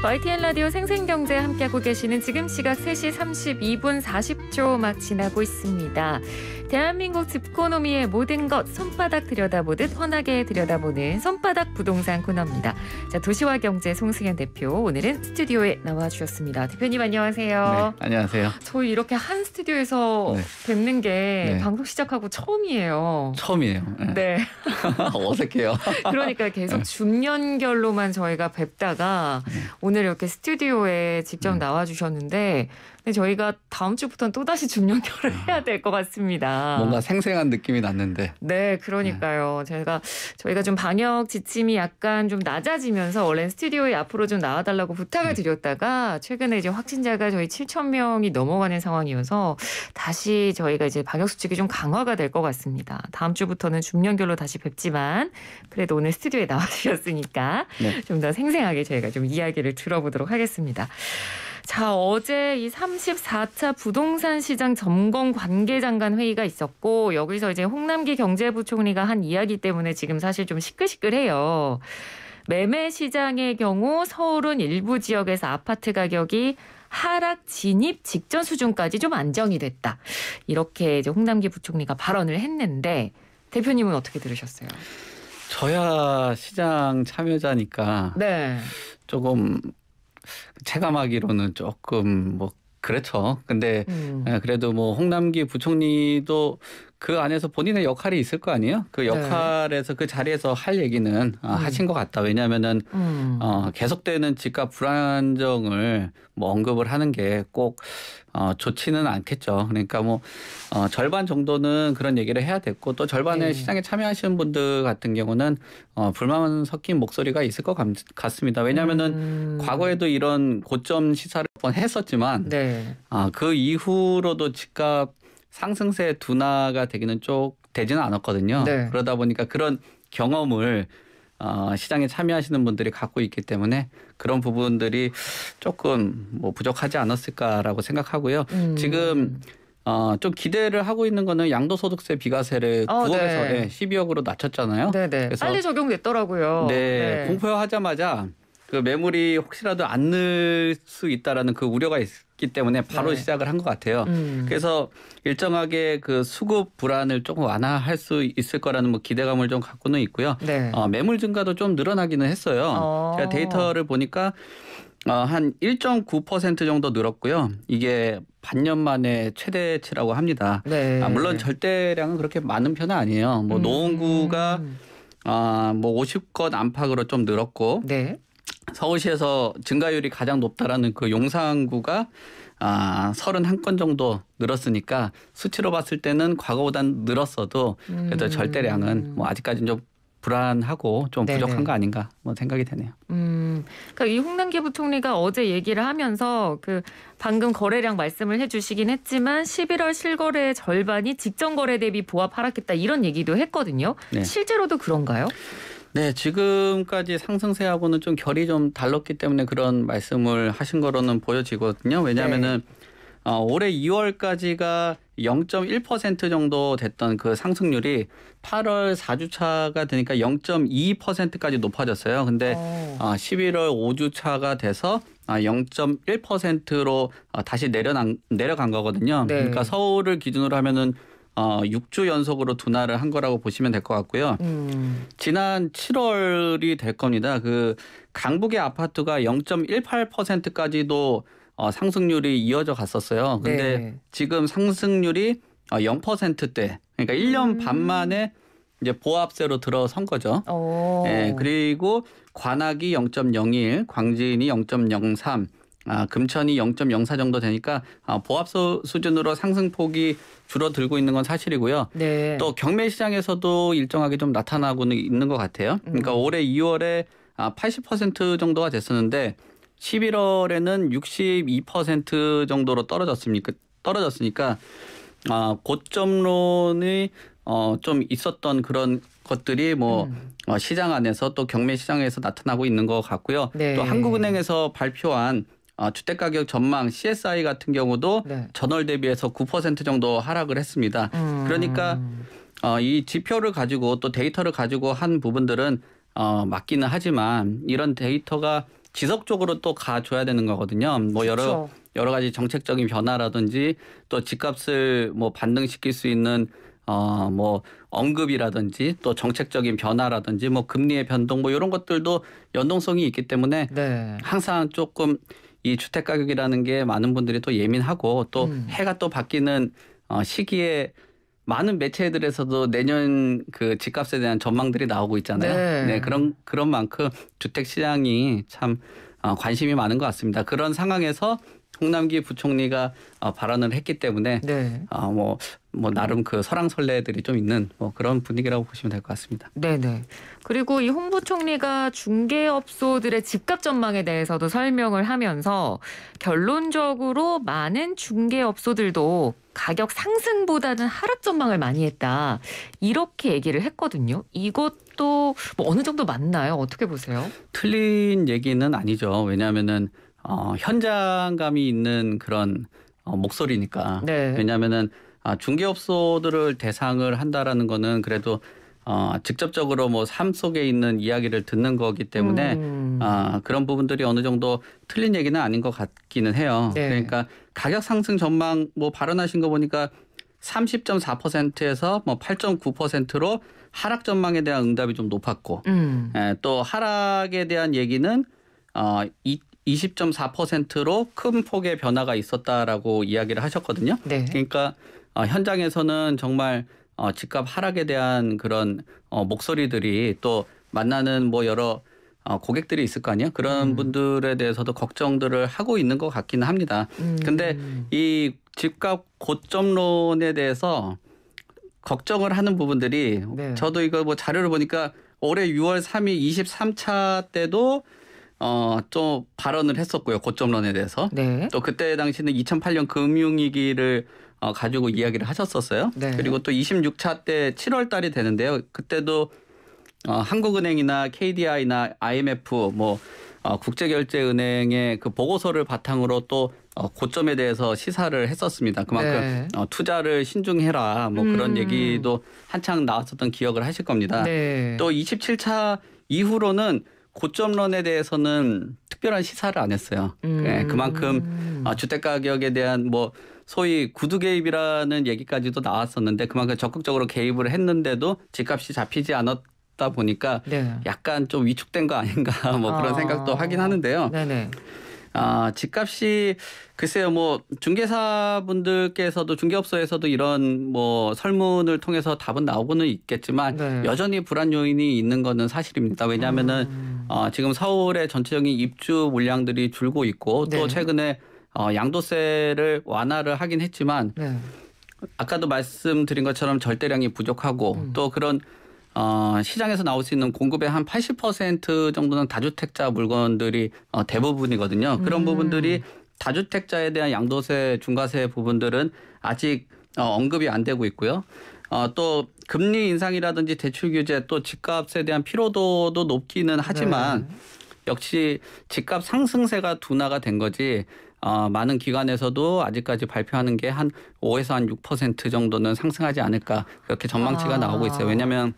YTN 라디오 생생경제 함께하고 계시는 지금 시각 3시 32분 40초 막 지나고 있습니다. 대한민국 집코노미의 모든 것 손바닥 들여다보듯 훤하게 들여다보는 손바닥 부동산 코너입니다. 자 도시와 경제 송승현 대표 오늘은 스튜디오에 나와주셨습니다. 대표님 안녕하세요. 네, 안녕하세요. 저희 이렇게 한 스튜디오에서 네. 뵙는 게 네. 방송 시작하고 처음이에요. 처음이에요. 네. 네. 어색해요. 그러니까 계속 네. 중년결로만 저희가 뵙다가 네. 오늘 이렇게 스튜디오에 직접 음. 나와주셨는데 저희가 다음 주부터는 또다시 중년결을 음. 해야 될 것 같습니다. 뭔가 생생한 느낌이 났는데. 네, 그러니까요. 네. 제가 저희가 좀 방역 지침이 약간 좀 낮아지면서 원래 스튜디오에 앞으로 좀 나와달라고 부탁을 음. 드렸다가 최근에 이제 확진자가 저희 7천 명이 넘어가는 상황이어서 다시 저희가 이제 방역 수칙이 좀 강화가 될 것 같습니다. 다음 주부터는 중년결로 다시 뵙지만 그래도 오늘 스튜디오에 나와주셨으니까 네. 좀더 생생하게 저희가 좀 이야기를 들어보도록 하겠습니다. 자, 어제 이 34차 부동산 시장 점검 관계장관 회의가 있었고 여기서 이제 홍남기 경제부총리가 한 이야기 때문에 지금 사실 좀 시끌시끌해요. 매매 시장의 경우 서울은 일부 지역에서 아파트 가격이 하락 진입 직전 수준까지 좀 안정이 됐다. 이렇게 이제 홍남기 부총리가 발언을 했는데 대표님은 어떻게 들으셨어요? 저야 시장 참여자니까 네. 조금 체감하기로는 조금 뭐 그렇죠. 근데 음. 예, 그래도 뭐 홍남기 부총리도 그 안에서 본인의 역할이 있을 거 아니에요? 그 네. 역할에서 네. 그 자리에서 할 얘기는 아, 음. 하신 것 같다. 왜냐하면은 음. 어, 계속되는 집값 불안정을 뭐 언급을 하는 게 꼭 어, 좋지는 않겠죠. 그러니까 뭐 어, 절반 정도는 그런 얘기를 해야 됐고 또 절반의 네. 시장에 참여하시는 분들 같은 경우는 어, 불만 섞인 목소리가 있을 것 같, 습니다 왜냐하면은 음. 과거에도 이런 고점 시사를 몇번 했었지만 네. 어, 그 이후로도 집값 상승세 둔화가 되기는 쪽 되지는 않았거든요. 네. 그러다 보니까 그런 경험을 어, 시장에 참여하시는 분들이 갖고 있기 때문에 그런 부분들이 조금 뭐 부족하지 않았을까라고 생각하고요. 음. 지금 어, 좀 기대를 하고 있는 거는 양도소득세 비과세를 어, 9억에서 네. 네, 예, 12억으로 낮췄잖아요. 네, 네. 그래서 빨리 적용됐더라고요. 네. 네. 공포하자마자 그 매물이 혹시라도 안 늘 수 있다라는 그 우려가 있기 때문에 바로 네. 시작을 한 것 같아요. 음. 그래서 일정하게 그 수급 불안을 조금 완화할 수 있을 거라는 뭐 기대감을 좀 갖고는 있고요. 네. 어, 매물 증가도 좀 늘어나기는 했어요. 어. 제가 데이터를 보니까 어, 한1.9% 정도 늘었고요. 이게 반년 만에 최대치라고 합니다. 네. 아, 물론 절대량은 그렇게 많은 편은 아니에요. 뭐 음. 노원구가 아뭐 50건 안팎으로 좀 늘었고 네. 서울시에서 증가율이 가장 높다라는 그 용산구가 아, 31건 정도 늘었으니까 수치로 봤을 때는 과거보단 늘었어도 그래도 음. 절대량은 뭐 아직까지는 좀 불안하고 좀 네네. 부족한 거 아닌가 뭐 생각이 되네요. 음, 그러니까 이 홍남기 부총리가 어제 얘기를 하면서 그 방금 거래량 말씀을 해주시긴 했지만 11월 실거래의 절반이 직전 거래 대비 보합 하락했다 이런 얘기도 했거든요. 네. 실제로도 그런가요? 네, 지금까지 상승세하고는 좀 결이 좀 달랐기 때문에 그런 말씀을 하신 거로는 보여지거든요. 왜냐하면은 네. 어, 올해 2월까지가 0.1% 정도 됐던 그 상승률이 8월 4주차가 되니까 0.2%까지 높아졌어요. 근데 어, 11월 어, 5주차가 돼서 0.1%로 아, 어, 다시 내려간, 내려간 거거든요. 네. 그러니까 서울을 기준으로 하면은 어, 6주 연속으로 둔화를 한 거라고 보시면 될 것 같고요. 음. 지난 7월이 될 겁니다. 그 강북의 아파트가 0.18%까지도 어, 상승률이 이어져 갔었어요. 근데 네. 지금 상승률이 어, 0%대. 그러니까 1년 음. 반 만에 이제 보합세로 들어선 거죠. 예, 그리고 관악이 0.01, 광진이 0.03, 아, 금천이 0.04 정도 되니까 아, 보합소 수준으로 상승폭이 줄어들고 있는 건 사실이고요. 네. 또 경매 시장에서도 일정하게 좀나타나고 있는 것 같아요. 그러니까 음. 올해 2월에 아, 80% 정도가 됐었는데 11월에는 62% 정도로 떨어졌습니까? 떨어졌으니까 아, 고점론이 어, 좀 있었던 그런 것들이 뭐 음. 어, 시장 안에서 또 경매 시장에서 나타나고 있는 것 같고요. 네. 또 한국은행에서 발표한 어, 주택가격 전망 CSI 같은 경우도 네. 전월 대비해서 9% 정도 하락을 했습니다. 음. 그러니까 어, 이 지표를 가지고 또 데이터를 가지고 한 부분들은 어, 맞기는 하지만 이런 데이터가 지속적으로 또 가줘야 되는 거거든요. 뭐 그렇죠. 여러 여러 가지 정책적인 변화라든지 또 집값을 뭐 반등시킬 수 있는 어, 뭐, 언급이라든지 또 정책적인 변화라든지 뭐 금리의 변동 뭐 이런 것들도 연동성이 있기 때문에 네. 항상 조금 이 주택 가격이라는 게 많은 분들이 또 예민하고 또 음. 해가 또 바뀌는 어, 시기에 많은 매체들에서도 내년 그 집값에 대한 전망들이 나오고 있잖아요. 네. 네 그런 그런 만큼 주택 시장이 참 어, 관심이 많은 것 같습니다. 그런 상황에서 홍남기 부총리가 어, 발언을 했기 때문에 네. 어, 뭐, 뭐 나름 그 설랑설레들이 좀 있는 뭐 그런 분위기라고 보시면 될 것 같습니다. 네네. 네. 그리고 이 홍 부총리가 중개업소들의 집값 전망에 대해서도 설명을 하면서 결론적으로 많은 중개업소들도 가격 상승보다는 하락 전망을 많이 했다 이렇게 얘기를 했거든요. 이것 또뭐 어느 정도 맞나요? 어떻게 보세요? 틀린 얘기는 아니죠. 왜냐하면은 어, 현장감이 있는 그런 어, 목소리니까. 네. 왜냐하면은 아, 중개업소들을 대상을 한다라는 거는 그래도 어, 직접적으로 뭐 삶 속에 있는 이야기를 듣는 거기 때문에 음. 아, 그런 부분들이 어느 정도 틀린 얘기는 아닌 것 같기는 해요. 네. 그러니까 가격 상승 전망 뭐 발언하신 거 보니까 30.4%에서 뭐 8.9%로 하락 전망에 대한 응답이 좀 높았고 음. 예, 또 하락에 대한 얘기는 어, 20.4%로 큰 폭의 변화가 있었다라고 이야기를 하셨거든요. 네. 그러니까 어, 현장에서는 정말 어, 집값 하락에 대한 그런 어, 목소리들이 또 만나는 뭐 여러 어, 고객들이 있을 거 아니에요. 그런 음. 분들에 대해서도 걱정들을 하고 있는 것 같기는 합니다. 음. 근데 이 집값 고점론에 대해서 걱정을 하는 부분들이 네. 저도 이거 뭐 자료를 보니까 올해 6월 3일 23차 때도 어, 좀 발언을 했었고요. 고점론에 대해서. 네. 또 그때 당시는 2008년 금융위기를 어, 가지고 이야기를 하셨었어요. 네. 그리고 또 26차 때 7월 달이 되는데요. 그때도 어, 한국은행이나 KDI나 IMF 뭐 어, 국제결제은행의 그 보고서를 바탕으로 또 어, 고점에 대해서 시사를 했었습니다. 그만큼 네. 어, 투자를 신중해라 뭐 그런 음. 얘기도 한창 나왔었던 기억을 하실 겁니다. 네. 또 27차 이후로는 고점론에 대해서는 특별한 시사를 안 했어요. 음. 네, 그만큼 아, 주택 가격에 대한 뭐 소위 구두 개입이라는 얘기까지도 나왔었는데 그만큼 적극적으로 개입을 했는데도 집값이 잡히지 않았. 다 보니까 네. 약간 좀 위축된 거 아닌가 뭐 그런 아. 생각도 하긴 하는데요. 네네. 아, 집값이 글쎄요, 뭐 중개사 분들께서도 중개업소에서도 이런 뭐 설문을 통해서 답은 나오고는 있겠지만 네. 여전히 불안 요인이 있는 거는 사실입니다. 왜냐하면은 음. 어, 지금 서울의 전체적인 입주 물량들이 줄고 있고 네. 또 최근에 어, 양도세를 완화를 하긴 했지만 네. 아까도 말씀드린 것처럼 절대량이 부족하고 음. 또 그런 어, 시장에서 나올 수 있는 공급의 한 80% 정도는 다주택자 물건들이 어, 대부분이거든요. 그런 음. 부분들이 다주택자에 대한 양도세, 중과세 부분들은 아직 어, 언급이 안 되고 있고요. 어, 또 금리 인상이라든지 대출 규제 또 집값에 대한 피로도도 높기는 하지만 네. 역시 집값 상승세가 둔화가 된 거지 어, 많은 기관에서도 아직까지 발표하는 게 한 5에서 한 6% 정도는 상승하지 않을까 그렇게 전망치가 아. 나오고 있어요. 왜냐하면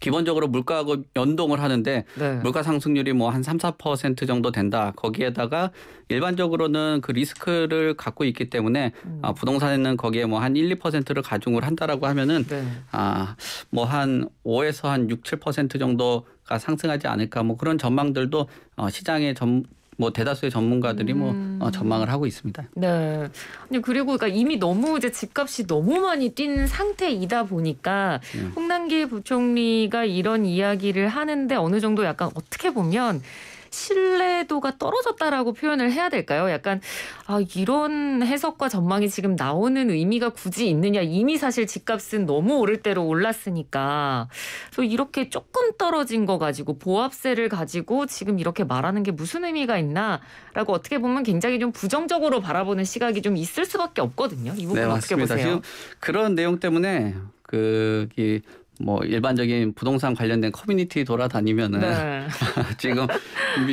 기본적으로 물가하고 연동을 하는데 네. 물가 상승률이 뭐한 3, 4% 정도 된다. 거기에다가 일반적으로는 그 리스크를 갖고 있기 때문에 음. 아, 부동산에는 거기에 뭐한 1, 2%를 가중을 한다라고 하면은 네. 아, 뭐한 5에서 한 6, 7% 정도가 상승하지 않을까 뭐 그런 전망들도 어, 시장의 점, 뭐 대다수의 전문가들이 뭐, 음. 뭐 어, 전망을 하고 있습니다. 네. 아니 그리고 그러니까 이미 너무 이제 집값이 너무 많이 뛴 상태이다 보니까 음. 홍남기 부총리가 이런 이야기를 하는데 어느 정도 약간 어떻게 보면 신뢰도가 떨어졌다라고 표현을 해야 될까요? 약간 아, 이런 해석과 전망이 지금 나오는 의미가 굳이 있느냐? 이미 사실 집값은 너무 오를 대로 올랐으니까 또 이렇게 조금 떨어진 거 가지고 보합세를 가지고 지금 이렇게 말하는 게 무슨 의미가 있나라고 어떻게 보면 굉장히 좀 부정적으로 바라보는 시각이 좀 있을 수밖에 없거든요. 이 부분 네, 어떻게 맞습니다. 보세요? 지금 그런 내용 때문에 그이 뭐 일반적인 부동산 관련된 커뮤니티 돌아다니면은 네. 지금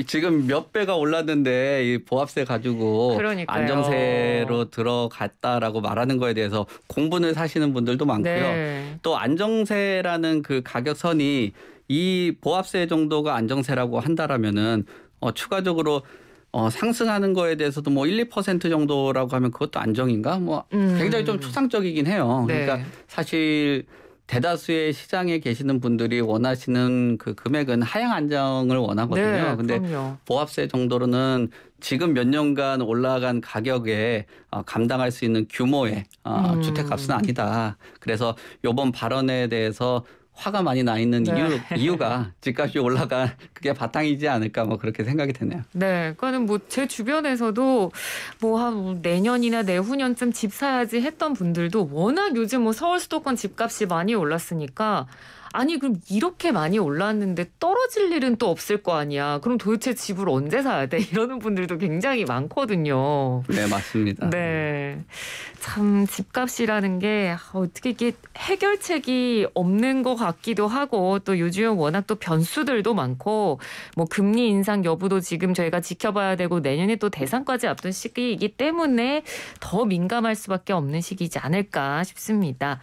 지금 몇 배가 올랐는데 이 보합세 가지고 그러니까요. 안정세로 들어갔다라고 말하는 거에 대해서 공분을 사시는 분들도 많고요. 네. 또 안정세라는 그 가격선이 이 보합세 정도가 안정세라고 한다라면은 어 추가적으로 어, 상승하는 거에 대해서도 뭐 1, 2% 정도라고 하면 그것도 안정인가? 뭐 음. 굉장히 좀 추상적이긴 해요. 그러니까 네. 그러니까 사실 대다수의 시장에 계시는 분들이 원하시는 그 금액은 하향 안정을 원하거든요. 네, 근데 보합세 정도로는 지금 몇 년간 올라간 가격에 어, 감당할 수 있는 규모의 어, 음. 주택값은 아니다. 그래서 요번 발언에 대해서 화가 많이 나 있는 네. 이유, 가 집값이 올라간 그게 바탕이지 않을까 뭐 그렇게 생각이 되네요. 네, 그거는 뭐 제 주변에서도 뭐 한 내년이나 내후년쯤 집 사야지 했던 분들도 워낙 요즘 뭐 서울 수도권 집값이 많이 올랐으니까 아니 그럼 이렇게 많이 올랐는데 떨어질 일은 또 없을 거 아니야. 그럼 도대체 집을 언제 사야 돼? 이러는 분들도 굉장히 많거든요. 네 맞습니다. 네, 참 집값이라는 게 어떻게 이게 해결책이 없는 것 같기도 하고 또 요즘 워낙 또 변수들도 많고 뭐 금리 인상 여부도 지금 저희가 지켜봐야 되고 내년에 또 대상까지 앞둔 시기이기 때문에 더 민감할 수밖에 없는 시기이지 않을까 싶습니다.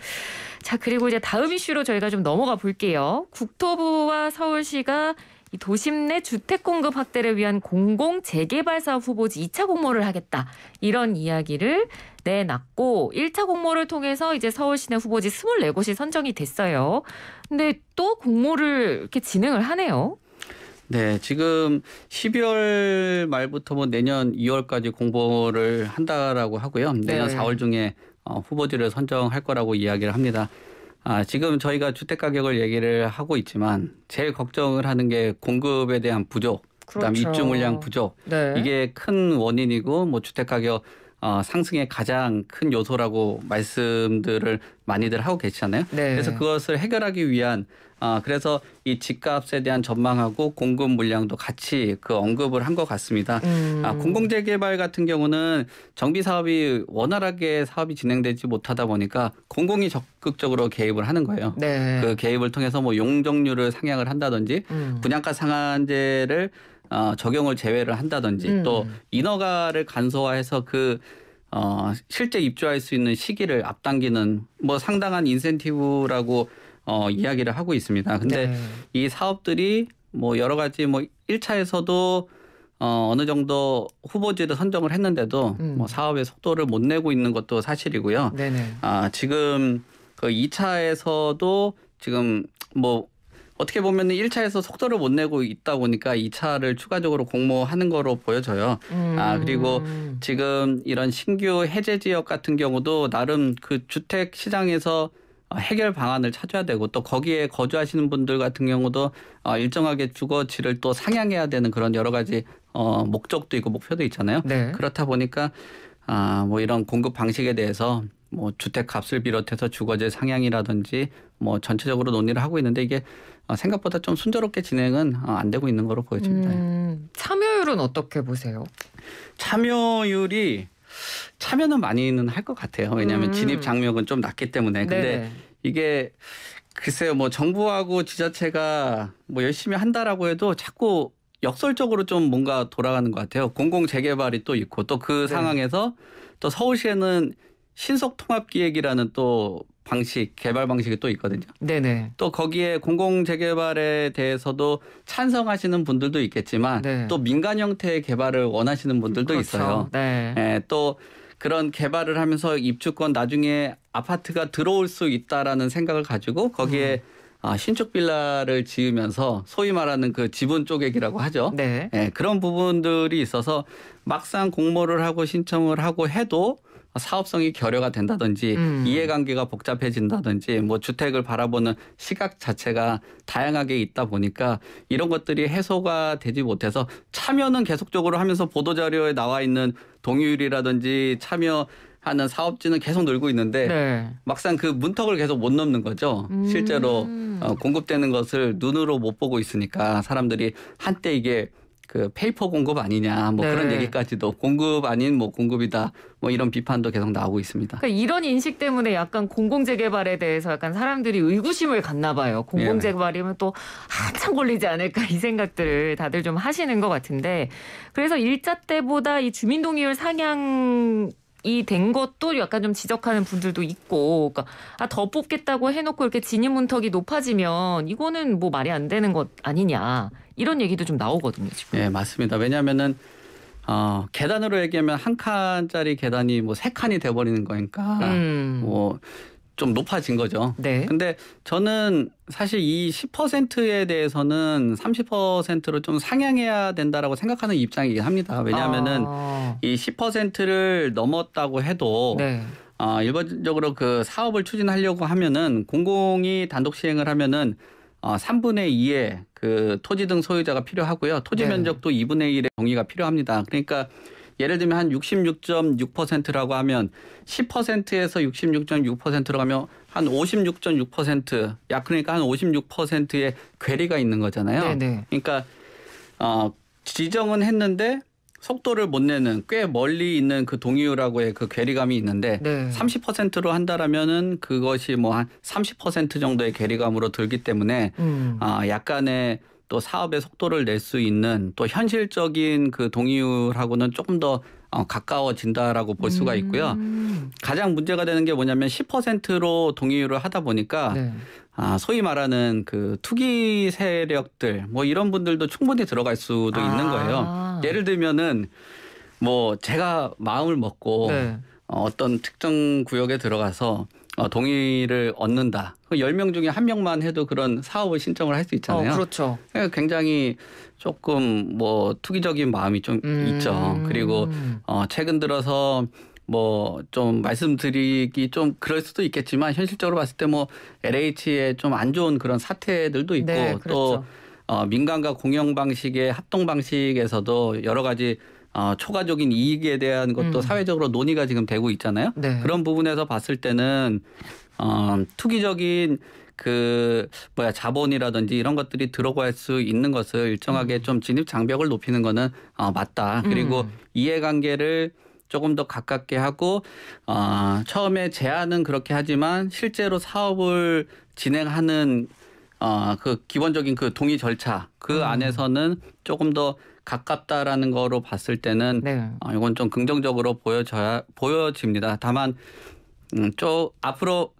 자 그리고 이제 다음 이슈로 저희가 좀 넘어가. 볼게요. 국토부와 서울시가 이 도심 내 주택 공급 확대를 위한 공공 재개발 사업 후보지 2차 공모를 하겠다. 이런 이야기를 내놨고 1차 공모를 통해서 이제 서울 시내 후보지 24곳이 선정이 됐어요. 근데 또 공모를 이렇게 진행을 하네요. 네, 지금 12월 말부터 뭐 내년 2월까지 공모를 한다라고 하고요. 내년 네. 4월 중에 어, 후보지를 선정할 거라고 이야기를 합니다. 아, 지금 저희가 주택 가격을 얘기를 하고 있지만 제일 걱정을 하는 게 공급에 대한 부족 그다음 그렇죠. 입주 물량 부족 네. 이게 큰 원인이고 뭐 주택 가격 어, 상승의 가장 큰 요소라고 말씀들을 많이들 하고 계시잖아요. 네. 그래서 그것을 해결하기 위한 아 그래서 이 집값에 대한 전망하고 공급 물량도 같이 그 언급을 한 것 같습니다. 음. 아 공공재개발 같은 경우는 정비 사업이 원활하게 사업이 진행되지 못하다 보니까 공공이 적극적으로 개입을 하는 거예요. 네. 그 개입을 통해서 뭐 용적률을 상향을 한다든지 음. 분양가 상한제를 어, 적용을 제외를 한다든지 음. 또 인허가를 간소화해서 그 어, 실제 입주할 수 있는 시기를 앞당기는 뭐 상당한 인센티브라고 어, 이야기를 하고 있습니다. 근데 네. 이 사업들이 뭐 여러 가지 뭐 1차에서도 어, 어느 정도 후보지를 선정을 했는데도 음. 뭐 사업의 속도를 못 내고 있는 것도 사실이고요. 네네. 아, 지금 그 2차에서도 지금 뭐 어떻게 보면 1차에서 속도를 못 내고 있다 보니까 2차를 추가적으로 공모하는 거로 보여져요. 음. 아, 그리고 지금 이런 신규 해제 지역 같은 경우도 나름 그 주택 시장에서 어, 해결 방안을 찾아야 되고 또 거기에 거주하시는 분들 같은 경우도 어, 일정하게 주거지를 또 상향해야 되는 그런 여러 가지 어, 목적도 있고 목표도 있잖아요. 네. 그렇다 보니까 아, 뭐 이런 공급 방식에 대해서 뭐 주택 값을 비롯해서 주거제 상향이라든지 뭐 전체적으로 논의를 하고 있는데 이게 어, 생각보다 좀 순조롭게 진행은 어, 안 되고 있는 거로 보여집니다. 음, 참여율은 어떻게 보세요? 참여율이 참여는 많이는 할 것 같아요. 왜냐하면 음. 진입 장벽은 좀 낮기 때문에. 근데 네네. 이게 글쎄요, 뭐 정부하고 지자체가 뭐 열심히 한다라고 해도 자꾸 역설적으로 좀 뭔가 돌아가는 것 같아요. 공공 재개발이 또 있고 또그 네. 상황에서 또 서울시에는 신속 통합 기획이라는 또 방식, 개발 방식이 또 있거든요. 네네. 또 거기에 공공 재개발에 대해서도 찬성하시는 분들도 있겠지만 네. 또 민간 형태의 개발을 원하시는 분들도 그렇죠. 있어요. 네. 예, 또 그런 개발을 하면서 입주권 나중에 아파트가 들어올 수 있다라는 생각을 가지고 거기에 음. 아, 신축 빌라를 지으면서 소위 말하는 그 지분 쪼개기라고 하죠. 네. 예, 그런 부분들이 있어서 막상 공모를 하고 신청을 하고 해도 사업성이 결여가 된다든지 음. 이해관계가 복잡해진다든지 뭐 주택을 바라보는 시각 자체가 다양하게 있다 보니까 이런 것들이 해소가 되지 못해서 참여는 계속적으로 하면서 보도자료에 나와 있는 동유율이라든지 참여 하는 사업지는 계속 늘고 있는데 네. 막상 그 문턱을 계속 못 넘는 거죠. 음. 실제로 어, 공급되는 것을 눈으로 못 보고 있으니까 사람들이 한때 이게 그 페이퍼 공급 아니냐 뭐 네. 그런 얘기까지도 공급 아닌 뭐 공급이다 뭐 이런 비판도 계속 나오고 있습니다. 그러니까 이런 인식 때문에 약간 공공재개발에 대해서 약간 사람들이 의구심을 갖나 봐요. 공공재개발이면 또 한참 걸리지 않을까 이 생각들을 다들 좀 하시는 것 같은데 그래서 일자 때보다 이 주민동의율 상향 이된 것도 약간 좀 지적하는 분들도 있고, 그러니까 아, 더 뽑겠다고 해놓고 이렇게 진입 문턱이 높아지면 이거는 뭐 말이 안 되는 것 아니냐 이런 얘기도 좀 나오거든요. 지금. 네, 맞습니다. 왜냐하면은 어, 계단으로 얘기하면 한 칸짜리 계단이 뭐 세 칸이 돼버리는 거니까 음. 뭐좀 높아진 거죠. 네. 근데 저는 사실 이 10%에 대해서는 30%로 좀 상향해야 된다라고 생각하는 입장이긴 합니다. 왜냐하면은 아. 이 10%를 넘었다고 해도 네. 어, 일반적으로 그 사업을 추진하려고 하면은 공공이 단독 시행을 하면은 어, 3분의 2의 그 토지 등 소유자가 필요하고요. 토지 네. 면적도 2분의 1의 동의가 필요합니다. 그러니까 예를 들면 한 66.6%라고 하면 10%에서 66.6%로 가면한 56.6%약 그러니까 한 56%의 괴리가 있는 거잖아요. 네네. 네. 그러니까 어 지정은 했는데 속도를 못 내는 꽤 멀리 있는 그 동유라고의 그 괴리감이 있는데 네. 30%로 한다라면은 그것이 뭐 한 30% 정도의 괴리감으로 들기 때문에 음. 아 약간의 또 사업의 속도를 낼 수 있는 또 현실적인 그동유라고는 조금 더 어, 가까워진다라고 볼 수가 있고요. 음. 가장 문제가 되는 게 뭐냐면 10%로 동의율을 하다 보니까 네. 아, 소위 말하는 그 투기 세력들 뭐 이런 분들도 충분히 들어갈 수도 아. 있는 거예요. 예를 들면은 뭐 제가 마음을 먹고 네. 어, 어떤 특정 구역에 들어가서 어, 동의를 얻는다. 10명 중에 한 명만 해도 그런 사업을 신청을 할 수 있잖아요. 어, 그렇죠. 네, 굉장히 조금 뭐 투기적인 마음이 좀 음. 있죠. 그리고 어 최근 들어서 뭐좀 말씀드리기 좀 그럴 수도 있겠지만 현실적으로 봤을 때 뭐 l h 에좀안 좋은 그런 사태들도 있고 네, 그렇죠. 또 어, 민간과 공영 방식의 합동 방식에서도 여러 가지 어, 초과적인 이익에 대한 것도 음. 사회적으로 논의가 지금 되고 있잖아요. 네. 그런 부분에서 봤을 때는 어, 투기적인 그 뭐야 자본이라든지 이런 것들이 들어갈 수 있는 것을 일정하게 음. 좀 진입 장벽을 높이는 거는 어, 맞다. 그리고 음. 이해관계를 조금 더 가깝게 하고 어, 처음에 제안은 그렇게 하지만 실제로 사업을 진행하는 어, 그 기본적인 그 동의 절차 그 음. 안에서는 조금 더 가깝다라는 거로 봤을 때는 네. 어, 이건 좀 긍정적으로 보여져야 보여집니다. 다만 음, 쪼, 앞으로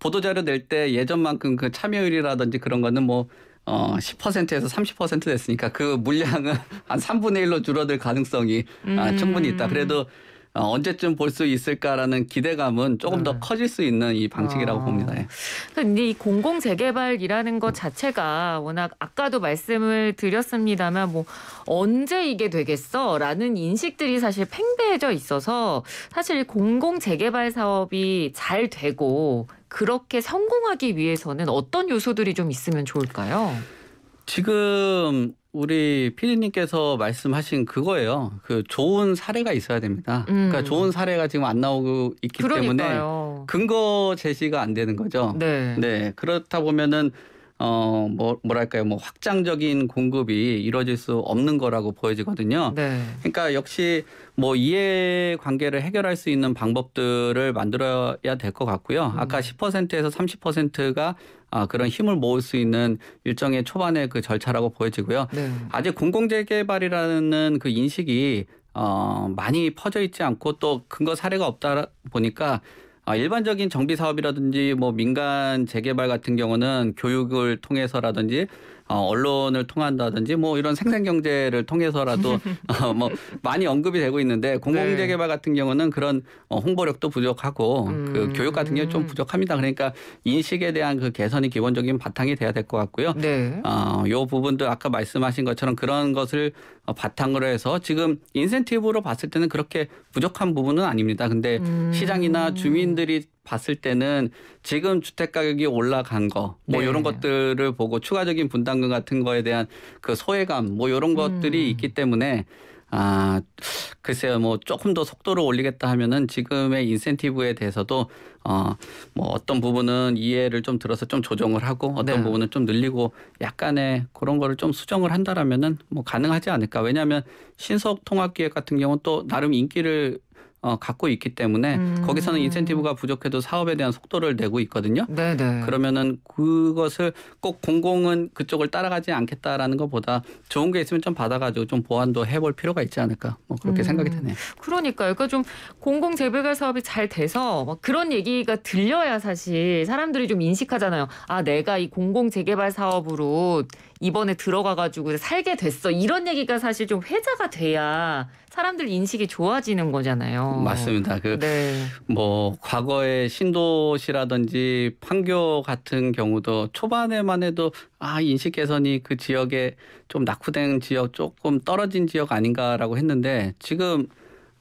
보도자료 낼 때 예전만큼 그 참여율이라든지 그런 거는 뭐 어, 10%에서 30% 됐으니까 그 물량은 한 3분의 1로 줄어들 가능성이 아, 음. 아, 충분히 있다. 그래도 어, 언제쯤 볼 수 있을까라는 기대감은 조금 네. 더 아. 커질 수 있는 이 방식이라고 아. 봅니다. 예. 근데 이 공공 재개발이라는 것 자체가 워낙 아까도 말씀을 드렸습니다만 뭐 언제 이게 되겠어라는 인식들이 사실 팽배해져 있어서 사실 공공 재개발 사업이 잘 되고 그렇게 성공하기 위해서는 어떤 요소들이 좀 있으면 좋을까요? 지금 우리 피디님께서 말씀하신 그거예요. 그 좋은 사례가 있어야 됩니다. 그러니까 음. 그러니까 좋은 사례가 지금 안 나오고 있기 그러니까요. 때문에 근거 제시가 안 되는 거죠. 네. 네. 그렇다 보면은 어, 뭐, 뭐랄까요. 뭐 확장적인 공급이 이루어질 수 없는 거라고 보여지거든요. 네. 그러니까 역시 뭐 이해 관계를 해결할 수 있는 방법들을 만들어야 될 것 같고요. 음. 아까 10%에서 30%가 아, 그런 힘을 모을 수 있는 일정의 초반의 그 절차라고 보여지고요. 네. 아직 공공재개발이라는 그 인식이 어, 많이 퍼져 있지 않고 또 근거 사례가 없다 보니까 아, 일반적인 정비 사업이라든지 뭐 민간 재개발 같은 경우는 교육을 통해서라든지 어, 언론을 통한다든지 뭐 이런 생산 경제를 통해서라도 어, 뭐 많이 언급이 되고 있는데 공공 네. 재개발 같은 경우는 그런 어, 홍보력도 부족하고 그 음. 그 교육 같은 경우 좀 부족합니다. 그러니까 인식에 대한 그 개선이 기본적인 바탕이 돼야 될 것 같고요. 네. 어, 요 부분도 아까 말씀하신 것처럼 그런 것을 바탕으로 해서 지금 인센티브로 봤을 때는 그렇게 부족한 부분은 아닙니다. 근데 음. 시장이나 주민 국민들이 봤을 때는 지금 주택 가격이 올라간 거뭐 네. 이런 것들을 보고 추가적인 분담금 같은 거에 대한 그 소외감 뭐 이런 것들이 음. 있기 때문에 아 글쎄요 뭐 조금 더 속도를 올리겠다 하면은 지금의 인센티브에 대해서도 어 뭐 어떤 부분은 이해를 좀 들어서 좀 조정을 하고 어떤 네. 부분은 좀 늘리고 약간의 그런 거를 좀 수정을 한다라면은 뭐 가능하지 않을까 왜냐하면 신속 통합 기획 같은 경우는 또 나름 인기를 어, 갖고 있기 때문에 음. 거기서는 인센티브가 부족해도 사업에 대한 속도를 내고 있거든요. 네네. 그러면은 그것을 꼭 공공은 그쪽을 따라가지 않겠다라는 것보다 좋은 게 있으면 좀 받아가지고 좀 보완도 해볼 필요가 있지 않을까 뭐 그렇게 음. 생각이 드네요. 그러니까요. 그러니까 좀 공공 재배가 사업이 잘 돼서 막 그런 얘기가 들려야 사실 사람들이 좀 인식하잖아요. 아 내가 이 공공 재개발 사업으로 이번에 들어가가지고 살게 됐어. 이런 얘기가 사실 좀 회자가 돼야 사람들 인식이 좋아지는 거잖아요. 맞습니다. 그뭐 네. 뭐 과거의 신도시라든지 판교 같은 경우도 초반에만 해도 아 인식 개선이 그 지역에 좀 낙후된 지역 조금 떨어진 지역 아닌가라고 했는데 지금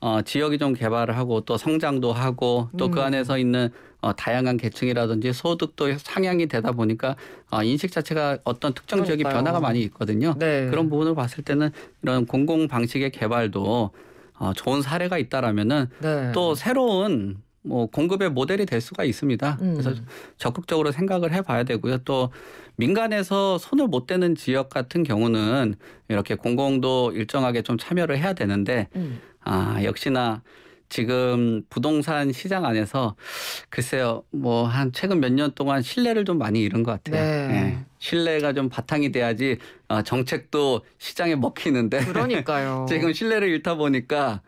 어, 지역이 좀 개발을 하고 또 성장도 하고 또그 음. 안에서 있는 어, 다양한 계층이라든지 소득도 상향이 되다 보니까 어, 인식 자체가 어떤 특정 지역이 변화가 많이 있거든요. 네. 그런 부분을 봤을 때는 이런 공공 방식의 개발도 어, 좋은 사례가 있다라면은 네. 또 새로운 뭐 공급의 모델이 될 수가 있습니다. 음. 그래서 적극적으로 생각을 해봐야 되고요. 또 민간에서 손을 못 대는 지역 같은 경우는 이렇게 공공도 일정하게 좀 참여를 해야 되는데 음. 아, 역시나 지금 부동산 시장 안에서 글쎄요, 뭐 한 최근 몇 년 동안 신뢰를 좀 많이 잃은 것 같아요. 네. 네. 신뢰가 좀 바탕이 돼야지 어, 정책도 시장에 먹히는데. 그러니까요. 지금 신뢰를 잃다 보니까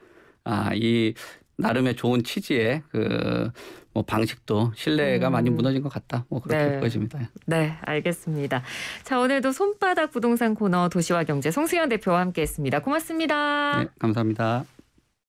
아, 이 나름의 좋은 취지의 그뭐 방식도 신뢰가 많이 음. 무너진 것 같다. 뭐 그렇게 네. 보여집니다. 네, 알겠습니다. 자, 오늘도 손바닥 부동산 코너 도시와 경제 송수현 대표와 함께했습니다. 고맙습니다. 네, 감사합니다.